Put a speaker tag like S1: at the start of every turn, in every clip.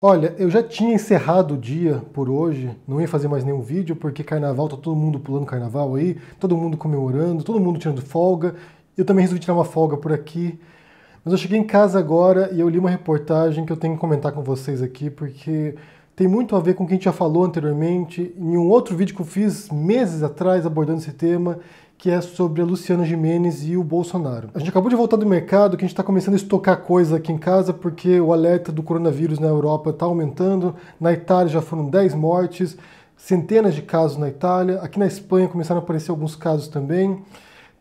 S1: Olha, eu já tinha encerrado o dia por hoje, não ia fazer mais nenhum vídeo, porque carnaval, tá todo mundo pulando carnaval aí, todo mundo comemorando, todo mundo tirando folga. Eu também resolvi tirar uma folga por aqui. Mas eu cheguei em casa agora e eu li uma reportagem que eu tenho que comentar com vocês aqui, porque tem muito a ver com o que a gente já falou anteriormente, em um outro vídeo que eu fiz meses atrás abordando esse tema, que é sobre a Luciana Jimenez e o Bolsonaro. A gente acabou de voltar do mercado, que a gente está começando a estocar coisa aqui em casa, porque o alerta do coronavírus na Europa está aumentando, na Itália já foram 10 mortes, centenas de casos na Itália, aqui na Espanha começaram a aparecer alguns casos também.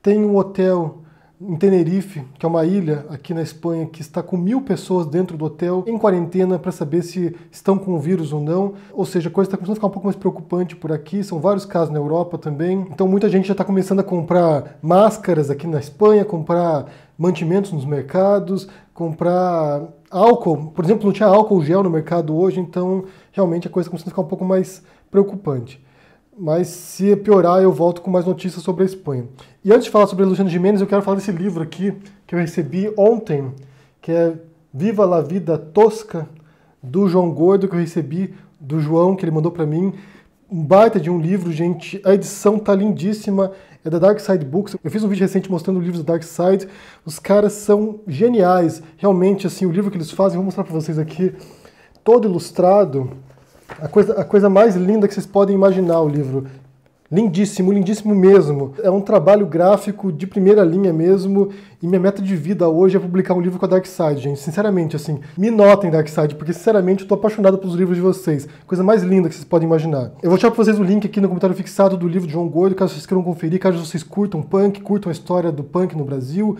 S1: Tem um hotel em Tenerife, que é uma ilha aqui na Espanha, que está com mil pessoas dentro do hotel em quarentena para saber se estão com o vírus ou não. Ou seja, a coisa está começando a ficar um pouco mais preocupante por aqui. São vários casos na Europa também. Então muita gente já está começando a comprar máscaras aqui na Espanha, comprar mantimentos nos mercados, comprar álcool. Por exemplo, não tinha álcool gel no mercado hoje, então realmente a coisa está começando a ficar um pouco mais preocupante. Mas se piorar, eu volto com mais notícias sobre a Espanha. E antes de falar sobre Luciano Jiménez eu quero falar desse livro aqui que eu recebi ontem, que é Viva la Vida Tosca, do João Gordo, que eu recebi do João, que ele mandou para mim. Um baita de um livro, gente. A edição tá lindíssima. É da Dark Side Books. Eu fiz um vídeo recente mostrando livros da Dark Side. Os caras são geniais. Realmente, assim, o livro que eles fazem, vou mostrar para vocês aqui, todo ilustrado a coisa, a coisa mais linda que vocês podem imaginar o livro. Lindíssimo, lindíssimo mesmo. É um trabalho gráfico de primeira linha mesmo. E minha meta de vida hoje é publicar um livro com a Dark Side, gente. Sinceramente, assim, me notem Dark Side, porque sinceramente eu tô apaixonado pelos livros de vocês. Coisa mais linda que vocês podem imaginar. Eu vou deixar pra vocês o link aqui no comentário fixado do livro de João Gordo, caso vocês queiram conferir, caso vocês curtam punk, curtam a história do punk no Brasil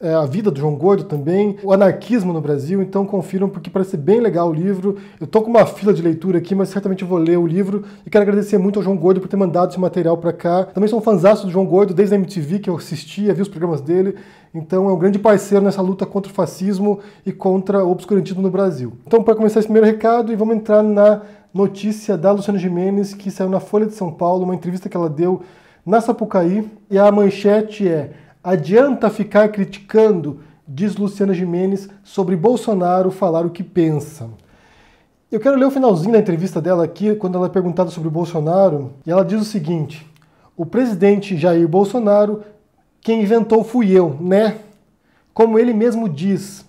S1: é, a vida do João Gordo também, o anarquismo no Brasil. Então confiram, porque parece bem legal o livro. Eu tô com uma fila de leitura aqui, mas certamente vou ler o livro. E quero agradecer muito ao João Gordo por ter mandado esse material para cá. Também sou um fãzão do João Gordo, desde a MTV que eu assistia, vi os programas dele. Então é um grande parceiro nessa luta contra o fascismo e contra o obscurantismo no Brasil. Então, para começar esse primeiro recado, e vamos entrar na notícia da Luciana Jimenez, que saiu na Folha de São Paulo, uma entrevista que ela deu na Sapucaí, e a manchete é Adianta ficar criticando, diz Luciana Jimenez, sobre Bolsonaro falar o que pensa. Eu quero ler o finalzinho da entrevista dela aqui, quando ela é perguntada sobre Bolsonaro, e ela diz o seguinte: O presidente Jair Bolsonaro, quem inventou fui eu, né? Como ele mesmo diz,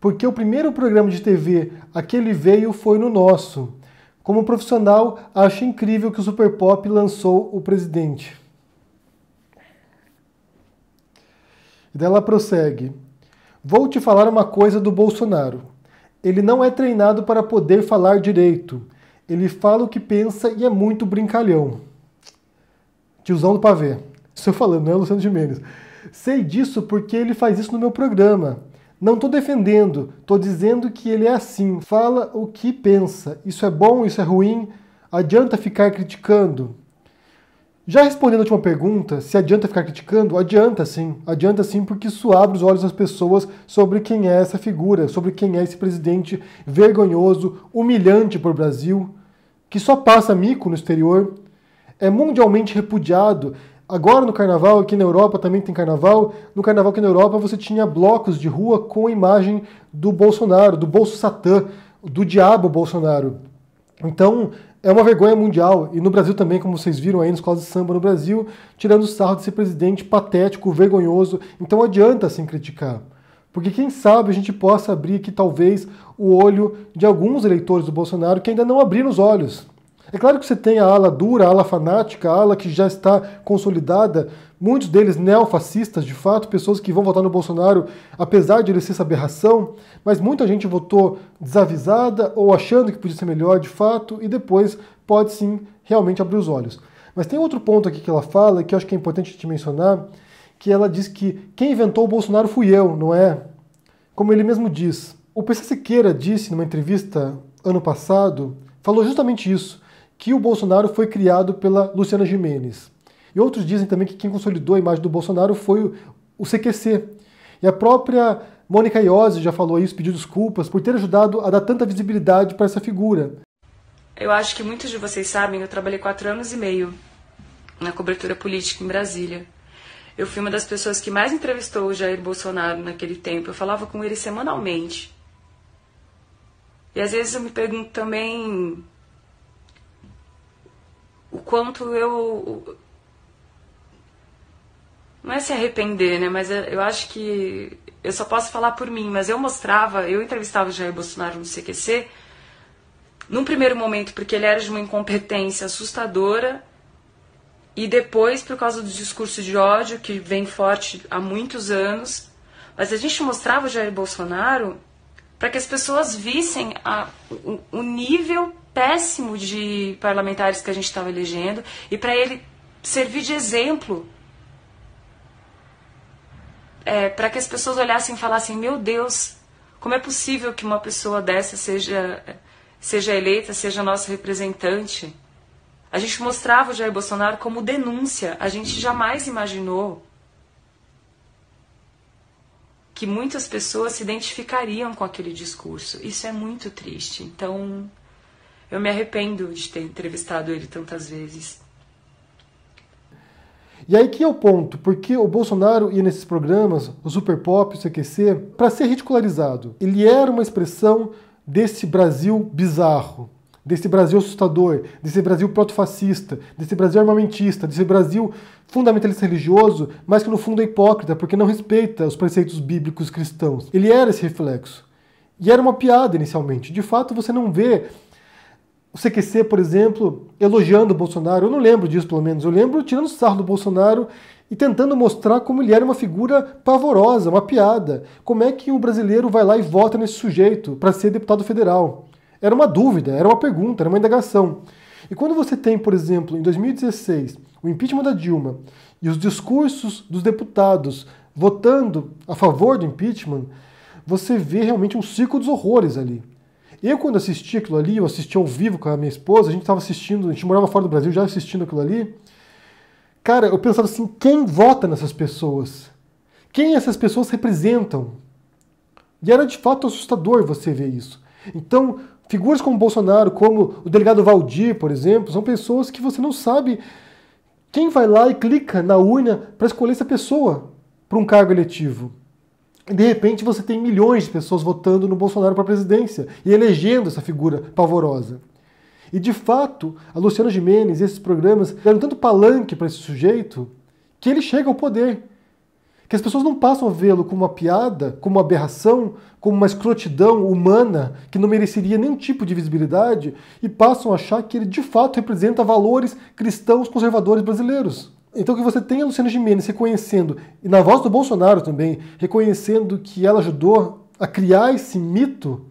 S1: porque o primeiro programa de TV a que ele veio foi no nosso. Como profissional, acho incrível que o Super Pop lançou o presidente. E dela prossegue: Vou te falar uma coisa do Bolsonaro. Ele não é treinado para poder falar direito. Ele fala o que pensa e é muito brincalhão. Tiozão do pavê. Estou falando, não é Luciano de Menezes. Sei disso porque ele faz isso no meu programa. Não estou defendendo, estou dizendo que ele é assim. Fala o que pensa. Isso é bom, isso é ruim. Adianta ficar criticando. Já respondendo a última pergunta, se adianta ficar criticando? Adianta sim. Adianta sim, porque isso abre os olhos das pessoas sobre quem é essa figura, sobre quem é esse presidente vergonhoso, humilhante para o Brasil, que só passa mico no exterior, é mundialmente repudiado. Agora no carnaval, aqui na Europa também tem carnaval. No carnaval aqui na Europa você tinha blocos de rua com a imagem do Bolsonaro, do Bolso Satã, do diabo Bolsonaro. Então, é uma vergonha mundial, e no Brasil também, como vocês viram aí nos escolas de samba no Brasil, tirando sarro desse presidente patético, vergonhoso. Então adianta assim criticar. Porque quem sabe a gente possa abrir aqui talvez o olho de alguns eleitores do Bolsonaro que ainda não abriram os olhos. É claro que você tem a ala dura, a ala fanática, a ala que já está consolidada, muitos deles neofascistas, de fato, pessoas que vão votar no Bolsonaro, apesar de ele ser essa aberração, mas muita gente votou desavisada ou achando que podia ser melhor de fato, e depois pode sim realmente abrir os olhos. Mas tem outro ponto aqui que ela fala, que eu acho que é importante te mencionar, que ela diz que quem inventou o Bolsonaro fui eu, não é? Como ele mesmo diz. O PC Siqueira disse numa entrevista ano passado, falou justamente isso, que o Bolsonaro foi criado pela Luciana Jimenez. E outros dizem também que quem consolidou a imagem do Bolsonaro foi o CQC. E a própria Mônica Iose já falou isso, pediu desculpas por ter ajudado a dar tanta visibilidade para essa figura.
S2: Eu acho que muitos de vocês sabem, eu trabalhei quatro anos e meio na cobertura política em Brasília. Eu fui uma das pessoas que mais entrevistou o Jair Bolsonaro naquele tempo. Eu falava com ele semanalmente. E às vezes eu me pergunto também o quanto eu não é se arrepender, né? Mas eu, acho que eu só posso falar por mim, mas eu mostrava, eu entrevistava o Jair Bolsonaro no CQC, num primeiro momento porque ele era de uma incompetência assustadora, e depois por causa do discurso de ódio que vem forte há muitos anos. Mas a gente mostrava o Jair Bolsonaro para que as pessoas vissem a, o, o nível péssimo de parlamentares que a gente estava elegendo e para ele servir de exemplo é, para que as pessoas olhassem e falassem: meu Deus, como é possível que uma pessoa dessa seja, seja eleita, seja nosso representante? A gente mostrava o Jair Bolsonaro como denúncia, a gente jamais imaginou que muitas pessoas se identificariam com aquele discurso. Isso é muito triste. Então, eu me arrependo de ter entrevistado ele tantas vezes.
S1: E aí que é o ponto, porque o Bolsonaro ia nesses programas, o Super Pop, o CQC, para ser ridicularizado. Ele era uma expressão desse Brasil bizarro, desse Brasil assustador, desse Brasil protofascista, desse Brasil armamentista, desse Brasil fundamentalista religioso, mas que no fundo é hipócrita, porque não respeita os preceitos bíblicos cristãos. Ele era esse reflexo. E era uma piada inicialmente. De fato, você não vê o CQC, por exemplo, elogiando o Bolsonaro. Eu não lembro disso, pelo menos. Eu lembro tirando sarro do Bolsonaro e tentando mostrar como ele era uma figura pavorosa, uma piada. Como é que um brasileiro vai lá e vota nesse sujeito para ser deputado federal? Era uma dúvida, era uma pergunta, era uma indagação. E quando você tem, por exemplo, em 2016, o impeachment da Dilma e os discursos dos deputados votando a favor do impeachment, você vê realmente um ciclo dos horrores ali. Eu, quando assisti aquilo ali, eu assisti ao vivo com a minha esposa, a gente estava assistindo, a gente morava fora do Brasil já assistindo aquilo ali. Cara, eu pensava assim: quem vota nessas pessoas? Quem essas pessoas representam? E era de fato assustador você ver isso. Então, figuras como Bolsonaro, como o delegado Valdir, por exemplo, são pessoas que você não sabe quem vai lá e clica na urna para escolher essa pessoa para um cargo eletivo. De repente você tem milhões de pessoas votando no Bolsonaro para a presidência e elegendo essa figura pavorosa. E de fato, a Luciana Gimenez e esses programas deram tanto palanque para esse sujeito que ele chega ao poder. Que as pessoas não passam a vê-lo como uma piada, como uma aberração, como uma escrotidão humana que não mereceria nenhum tipo de visibilidade e passam a achar que ele de fato representa valores cristãos conservadores brasileiros. Então que você tenha a Luciana Gimenez reconhecendo, e na voz do Bolsonaro também, reconhecendo que ela ajudou a criar esse mito,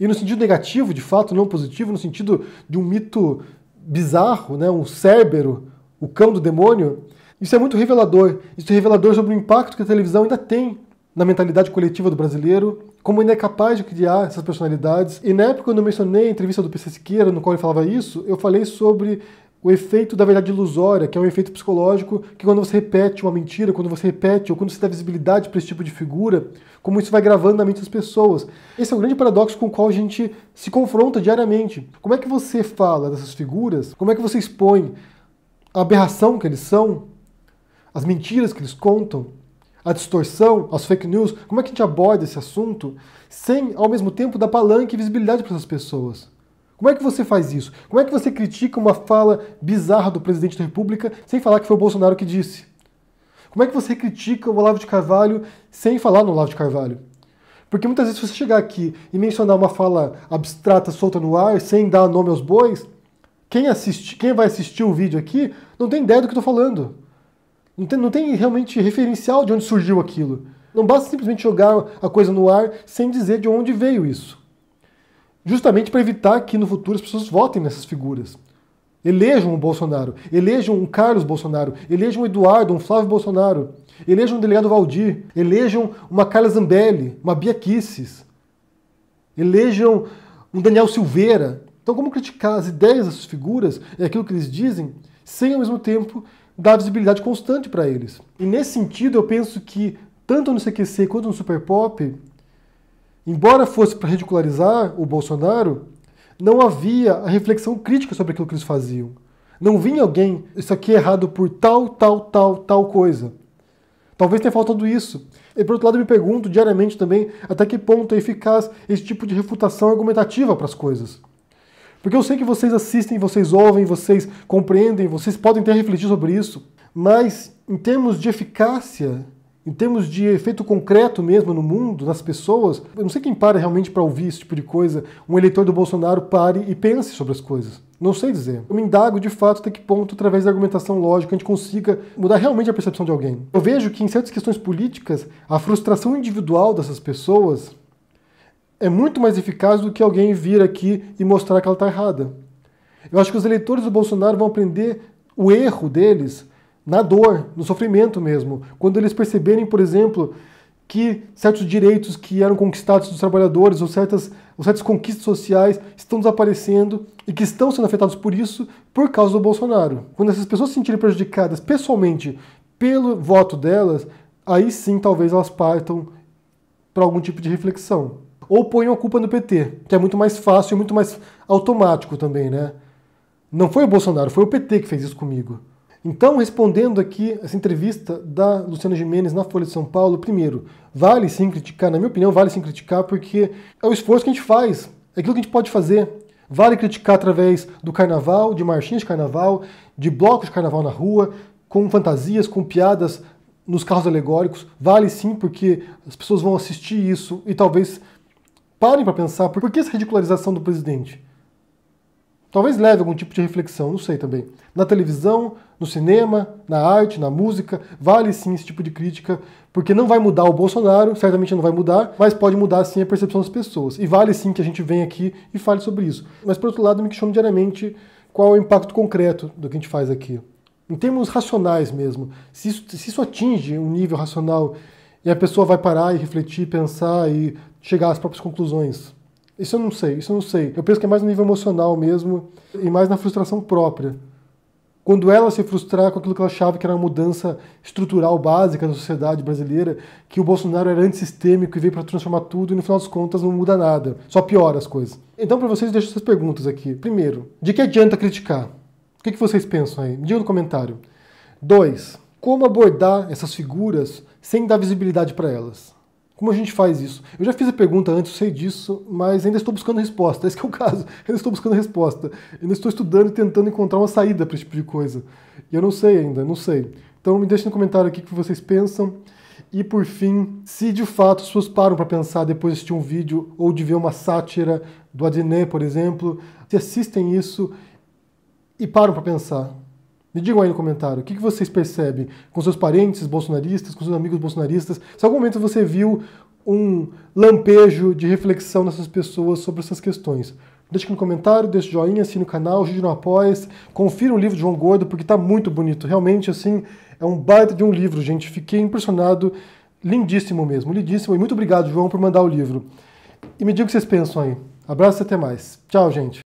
S1: e no sentido negativo, de fato, não positivo, no sentido de um mito bizarro, né, um cérebro, o cão do demônio, isso é muito revelador. Isso é revelador sobre o impacto que a televisão ainda tem na mentalidade coletiva do brasileiro, como ainda é capaz de criar essas personalidades. E na época, quando eu mencionei a entrevista do PC Siqueira, no qual ele falava isso, eu falei sobre o efeito da verdade ilusória, que é um efeito psicológico, que quando você repete uma mentira, quando você repete ou quando você dá visibilidade para esse tipo de figura, como isso vai gravando na mente das pessoas. Esse é o grande paradoxo com o qual a gente se confronta diariamente. Como é que você fala dessas figuras? Como é que você expõe a aberração que eles são? As mentiras que eles contam? A distorção? As fake news? Como é que a gente aborda esse assunto sem, ao mesmo tempo, dar palanque e visibilidade para essas pessoas? Como é que você faz isso? Como é que você critica uma fala bizarra do presidente da República sem falar que foi o Bolsonaro que disse? Como é que você critica o Olavo de Carvalho sem falar no Olavo de Carvalho? Porque muitas vezes, se você chegar aqui e mencionar uma fala abstrata solta no ar, sem dar nome aos bois, quem, assiste, quem vai assistir o vídeo aqui não tem ideia do que estou falando. Não tem, não tem realmente referencial de onde surgiu aquilo. Não basta simplesmente jogar a coisa no ar sem dizer de onde veio isso justamente para evitar que no futuro as pessoas votem nessas figuras. Elejam um Bolsonaro, elejam um Carlos Bolsonaro, elejam o Eduardo, um Flávio Bolsonaro, elejam o delegado Valdir, elejam uma Carla Zambelli, uma Bia Kisses, elejam um Daniel Silveira. Então, como criticar as ideias dessas figuras e aquilo que eles dizem, sem ao mesmo tempo dar visibilidade constante para eles? E nesse sentido, eu penso que tanto no CQC quanto no Super Pop, embora fosse para ridicularizar o Bolsonaro, não havia a reflexão crítica sobre aquilo que eles faziam. Não vinha alguém, isso aqui é errado por tal, tal, tal, tal coisa. Talvez tenha faltado isso. E por outro lado, eu me pergunto diariamente também até que ponto é eficaz esse tipo de refutação argumentativa para as coisas. Porque eu sei que vocês assistem, vocês ouvem, vocês compreendem, vocês podem até refletir sobre isso, mas em termos de eficácia em termos de efeito concreto mesmo no mundo, nas pessoas, eu não sei quem para realmente para ouvir esse tipo de coisa, um eleitor do Bolsonaro pare e pense sobre as coisas. Não sei dizer. Eu me indago de fato até que ponto, através da argumentação lógica, a gente consiga mudar realmente a percepção de alguém. Eu vejo que em certas questões políticas, a frustração individual dessas pessoas é muito mais eficaz do que alguém vir aqui e mostrar que ela está errada. Eu acho que os eleitores do Bolsonaro vão aprender o erro deles na dor, no sofrimento mesmo. Quando eles perceberem, por exemplo, que certos direitos que eram conquistados dos trabalhadores ou certas, ou certas conquistas sociais estão desaparecendo e que estão sendo afetados por isso por causa do Bolsonaro. Quando essas pessoas se sentirem prejudicadas pessoalmente pelo voto delas, aí sim talvez elas partam para algum tipo de reflexão. Ou ponham a culpa no PT, que é muito mais fácil e muito mais automático também, né? Não foi o Bolsonaro, foi o PT que fez isso comigo. Então, respondendo aqui essa entrevista da Luciana Jimenez na Folha de São Paulo, primeiro, vale sim criticar, na minha opinião, vale sim criticar, porque é o esforço que a gente faz, é aquilo que a gente pode fazer. Vale criticar através do carnaval, de marchinhas de carnaval, de blocos de carnaval na rua, com fantasias, com piadas nos carros alegóricos. Vale sim, porque as pessoas vão assistir isso e talvez parem para pensar por que essa ridicularização do presidente. Talvez leve algum tipo de reflexão, não sei também. Na televisão, no cinema, na arte, na música, vale sim esse tipo de crítica, porque não vai mudar o Bolsonaro, certamente não vai mudar, mas pode mudar sim a percepção das pessoas. E vale sim que a gente venha aqui e fale sobre isso. Mas por outro lado, me questiono diariamente qual é o impacto concreto do que a gente faz aqui. Em termos racionais mesmo, se isso, se isso atinge um nível racional e a pessoa vai parar e refletir, pensar e chegar às próprias conclusões. Isso eu não sei, isso eu não sei. Eu penso que é mais no nível emocional mesmo e mais na frustração própria. Quando ela se frustrar com aquilo que ela achava que era uma mudança estrutural básica da sociedade brasileira, que o Bolsonaro era antissistêmico e veio para transformar tudo e no final das contas não muda nada, só piora as coisas. Então, para vocês, deixo essas perguntas aqui. Primeiro, de que adianta criticar? O que, que vocês pensam aí? Me diga no comentário. Dois, como abordar essas figuras sem dar visibilidade para elas? Como a gente faz isso? Eu já fiz a pergunta antes, eu sei disso, mas ainda estou buscando resposta. Esse é o caso. Ainda estou buscando resposta. Ainda estou estudando e tentando encontrar uma saída para esse tipo de coisa. E eu não sei ainda, não sei. Então me deixe no comentário aqui o que vocês pensam. E por fim, se de fato as pessoas param para pensar depois de assistir um vídeo ou de ver uma sátira do Adnet, por exemplo, se assistem isso e param para pensar, me digam aí no comentário, o que, que vocês percebem com seus parentes bolsonaristas, com seus amigos bolsonaristas? Se algum momento você viu um lampejo de reflexão nessas pessoas sobre essas questões. Deixa aqui no comentário, deixa o joinha, assina o canal, ajude no Após, confira o livro de João Gordo, porque está muito bonito. Realmente, assim, é um baita de um livro, gente. Fiquei impressionado. Lindíssimo mesmo, lindíssimo. E muito obrigado, João, por mandar o livro. E me diga o que vocês pensam aí. Abraço e até mais. Tchau, gente.